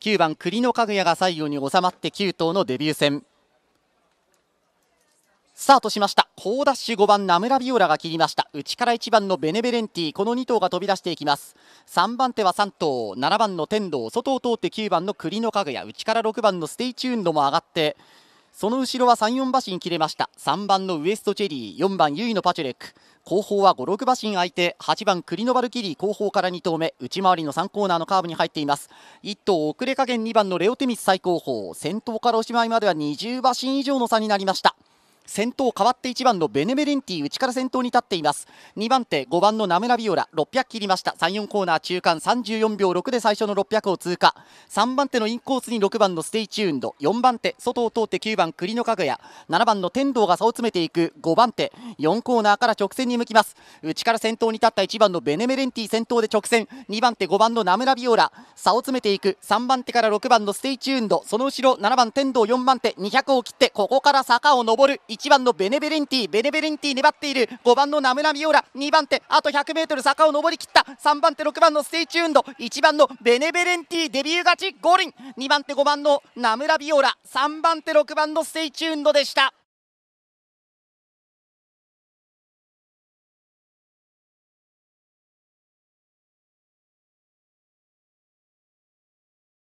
9番栗の家具屋が最後に収まって9頭のデビュー戦スタートしました。好ダッシュ5番、ナムラビオラが切りました。内から1番のベネベレンティ、この2頭が飛び出していきます。3番手は3頭、7番の天童、外を通って9番の栗の家具や内から6番のステイチューンドも上がって、その後ろは3、4馬身切れました。3番のウエストチェリー、4番ユイのパチュレック。後方は5、6馬身相手、8番クリノバルキリー後方から2頭目、内回りの3コーナーのカーブに入っています。1頭遅れ加減2番のレオテミス最高峰、先頭からおしまいまでは20馬身以上の差になりました。先頭変わって1番のベネメレンティ内から先頭に立っています2番手5番のナムラビオラ600切りました34コーナー中間34秒6で最初の600を通過3番手のインコースに6番のステイチューンド4番手外を通って9番栗のかぐや7番の天童が差を詰めていく5番手4コーナーから直線に向きます内から先頭に立った1番のベネメレンティ先頭で直線2番手5番のナムラビオラ差を詰めていく3番手から6番のステイチューンドその後ろ7番天童4番手200を切ってここから坂を上る1番のベネベレンティベネベレンティ粘っている5番のナムラミオーラ2番手あと 100m 坂を上りきった3番手6番のステイチューンド1番のベネベレンティデビュー勝ち五輪2番手5番のナムラビオーラ3番手6番のステイチューンドでした